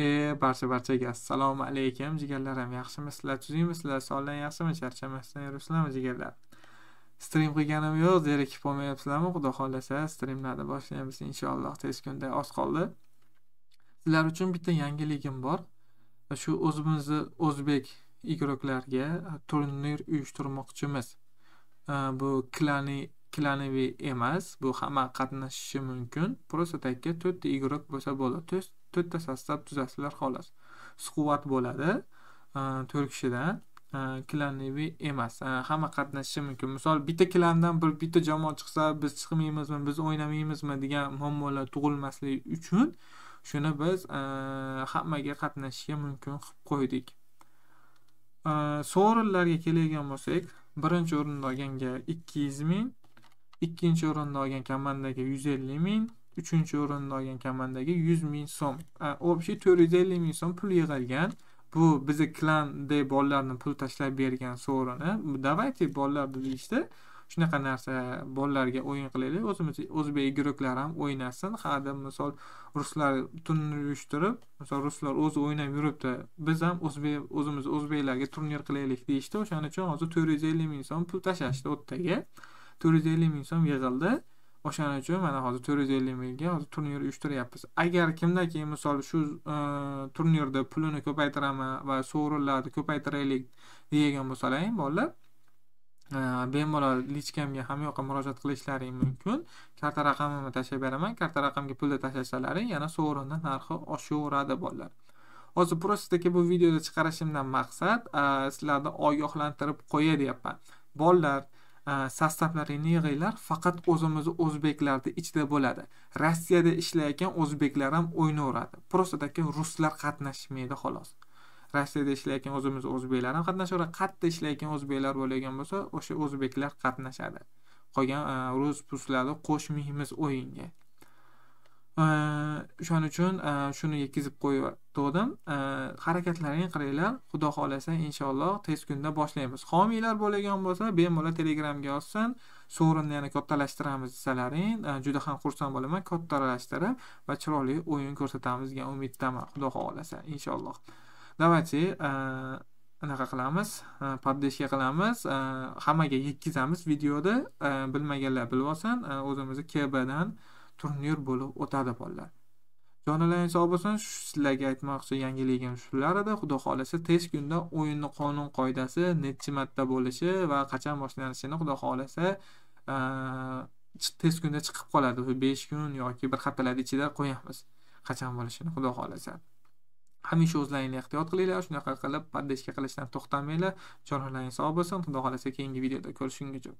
E, barcha barchaga assalomu alaykum jigarlarim yaxshimi sizlar tuzukmi sizlar sog'lom yaxshimi charchamasdan yuribsizlarmi jigarlar strim qilganim yo'q zerikib qolmayapsizlarmi xudo xohlasa strimlarni boshlaymiz inshaalloh tez kunda oz qoldi sizlar uchun bitta yangiligim bor shu o'zimizni o'zbek igroklarga turnir uyushtirmoqchimiz e, bu klani klanaviy emas bu hamma qatnashishi mumkin takka to'rtta игрок bo'lsa bo'ladi to'rtta sostav tuzasizlar xolos suquvat bo'ladi to'rt kishidan e, klanaviy emas e, hamma qatnashishi mumkin misol bitta klandan bir bitta jamoa chiqsa biz chiqmaymizmi biz o'ynamaymizmi degan muammolar tug'ilmasligi uchun shuni biz e, hammaga qatnashishga mumkin qilib qo'ydik sovrinlarga keladigan bo'lsak birinchi o'rinda olganga ikki yuz ming ikkinchi o'rinni olgan komandaga yuz ellik ming uchinchi o'rinni olgan komandaga yuz ming so'm общий to'rt yuz ellik ming so'm pul yig'ilgan bu bizni klanday bolalarni pul tashlab bergan sovrini давайте bolalar deyishdi shunaqa narsa bolalarga o'yin qilaylik o'zimiz o'zbek igroklar ham o'ynasin hada misol ruslar turnir uyushtirib misol ruslar o'zi o'ynab yuribdi biz ham o'zbek o'zimiz o'zbeklarga turnir qilaylik deyishdi o'shaning uchun hozir to'rt yuz ellik ming so'm pul tashlashdi u yerdagi to'rt yuz ellik ming so'm yig'ildi o'shaning uchun mana hozir to'rt yuz ellik mingga hozir turnir uyushtiryapmiz agar kimda keyin misol shu e, turnirda pulini ko'paytiraman va sovrinlarni ko'paytiraylik degan bo'lsalaring bolalar e, bemalol lichkamga yoqqa murojaat qilishlaring mumkin karta raqamimni tashlab beraman karta raqamga pulni tashlasalaring yana sovrinni narxi oshaveradi bolalar hozir prostaki bu videoda chiqarishimdan maqsad e, sizlarni ogohlantirib qo'ya deyapman bolalar sostavlaringni yig'inglar faqat o'zimizni o'zbeklarni ichida bo'ladi rossiyada ishlayotgan o'zbeklar ham o'ynaveradi просто taka ruslar qatnashmaydi xolos rossiyada ishlayotgan o'zimiz o'zbeklar ham qatnashaveradi qayerda ishlayotgan o'zbeklar bo'ladigan bo'lsa o'sha o'zbeklar qatnashadi qolgan rus puslarni qo'shmaymiz o'yinga o'shaning э, uchun э, shuni yetkazib qo'yib э, harakatlaring qilinglar xudo xohlasa inshaalloh tez kunda boshlaymiz homiylar bo'ladigan bo'lsa bemalol telegramga yozsin sovrinni yana kattalashtiramiz desalaring juda ham xursand bo'laman kattalashtirib va chiroyli o'yin ko'rsatamiz degan umiddaman xudo xohlasa inshaalloh давайте anaqa qilamiz поддержка qilamiz hammaga yetkazamiz videoda bilmaganlar bilib olsin o'zimizni kbdan turnir bo'lib o'tadi bolalar jonilay sobirson sizlarga aytmoqchi yangiligim shular edi xudo xohlasa tez kunda o'yinni qonun qoidasi nechi marta bo'lishi va qachon boshlanishini xudo xohlasa tez kunda chiqib qoladi besh kun yoki bir haftalar ichida qo'yamiz qachon bo'lishini xudo xohlasa hamisha o'zlaringni ehtiyot qilinglar shunaqa qilib poddeshka qilishdan to'xtamanglar jonlaring sog' bo'lsin xudo xohlasa keyingi videoda ko'rishguncha